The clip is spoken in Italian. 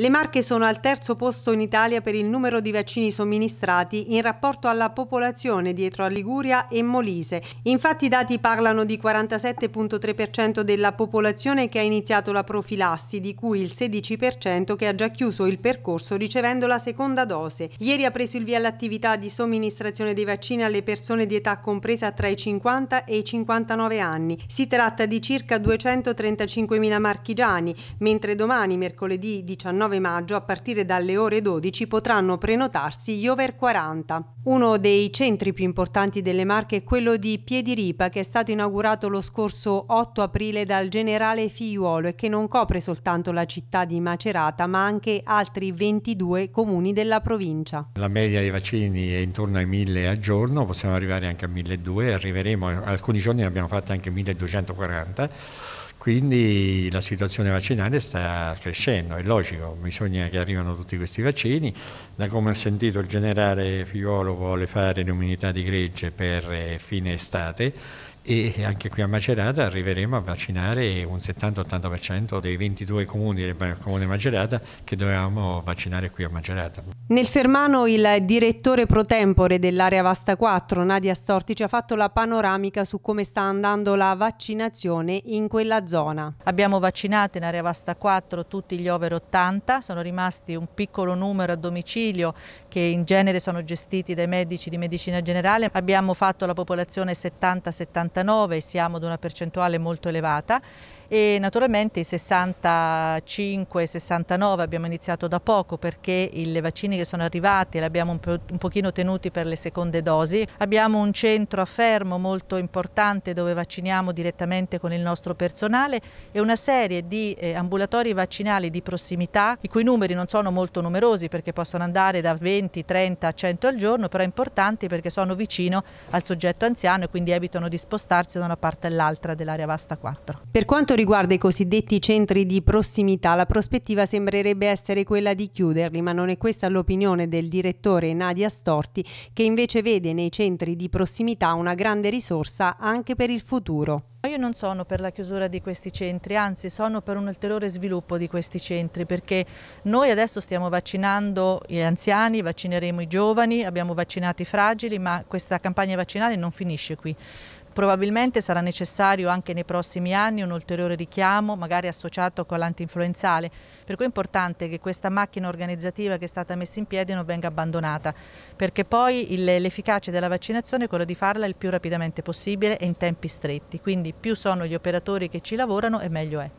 Le Marche sono al terzo posto in Italia per il numero di vaccini somministrati in rapporto alla popolazione dietro a Liguria e Molise. Infatti i dati parlano di 47.3% della popolazione che ha iniziato la profilassi, di cui il 16% che ha già chiuso il percorso ricevendo la seconda dose. Ieri ha preso il via l'attività di somministrazione dei vaccini alle persone di età compresa tra i 50 e i 59 anni. Si tratta di circa 235.000 marchigiani, mentre domani, mercoledì 19 9 maggio a partire dalle ore 12 potranno prenotarsi gli over 40. Uno dei centri più importanti delle Marche è quello di Piediripa che è stato inaugurato lo scorso 8 aprile dal generale Figliuolo e che non copre soltanto la città di Macerata ma anche altri 22 comuni della provincia. La media dei vaccini è intorno ai 1000 al giorno, possiamo arrivare anche a 1200, arriveremo, alcuni giorni ne abbiamo fatte anche 1240 quindi la situazione vaccinale sta crescendo, è logico, bisogna che arrivino tutti questi vaccini, da come ho sentito il generale Figliolo vuole fare l'immunità di gregge per eh, fine estate e anche qui a Macerata arriveremo a vaccinare un 70-80% dei 22 comuni del comune Macerata che dovevamo vaccinare qui a Macerata. Nel Fermano il direttore pro tempore dell'area Vasta 4, Nadia Storti, ci ha fatto la panoramica su come sta andando la vaccinazione in quella zona zona. Abbiamo vaccinato in area vasta 4 tutti gli over 80, sono rimasti un piccolo numero a domicilio che in genere sono gestiti dai medici di medicina generale. Abbiamo fatto la popolazione 70-79 siamo ad una percentuale molto elevata e naturalmente i 65-69 abbiamo iniziato da poco perché i vaccini che sono arrivati li abbiamo un, po un pochino tenuti per le seconde dosi. Abbiamo un centro a Fermo molto importante dove vacciniamo direttamente con il nostro personale e una serie di eh, ambulatori vaccinali di prossimità i cui numeri non sono molto numerosi perché possono andare da 20, 30 a 100 al giorno però importanti perché sono vicino al soggetto anziano e quindi evitano di spostarsi da una parte all'altra dell'area vasta 4. Per quanto riguarda i cosiddetti centri di prossimità, la prospettiva sembrerebbe essere quella di chiuderli, ma non è questa l'opinione del direttore Nadia Storti, che invece vede nei centri di prossimità una grande risorsa anche per il futuro. Io non sono per la chiusura di questi centri, anzi sono per un ulteriore sviluppo di questi centri perché noi adesso stiamo vaccinando gli anziani, vaccineremo i giovani, abbiamo vaccinato i fragili ma questa campagna vaccinale non finisce qui. Probabilmente sarà necessario anche nei prossimi anni un ulteriore richiamo, magari associato con l'antinfluenzale. Per cui è importante che questa macchina organizzativa che è stata messa in piedi non venga abbandonata, perché poi l'efficacia della vaccinazione è quella di farla il più rapidamente possibile e in tempi stretti. Quindi più sono gli operatori che ci lavorano e meglio è.